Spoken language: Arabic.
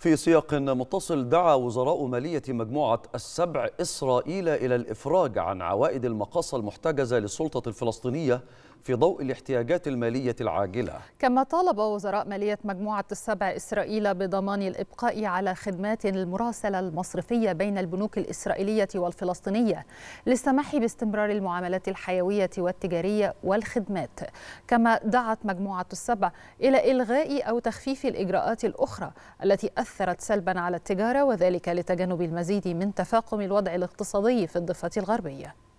في سياق متصل دعا وزراء مالية مجموعة السبع إسرائيل إلى الإفراج عن عوائد المقاصة المحتجزة للسلطة الفلسطينية في ضوء الاحتياجات المالية العاجلة كما طالب وزراء مالية مجموعة السبع إسرائيل بضمان الإبقاء على خدمات المراسلة المصرفية بين البنوك الإسرائيلية والفلسطينية للسماح باستمرار المعاملات الحيوية والتجارية والخدمات كما دعت مجموعة السبع إلى إلغاء أو تخفيف الإجراءات الأخرى التي أثرت سلبا على التجارة وذلك لتجنب المزيد من تفاقم الوضع الاقتصادي في الضفة الغربية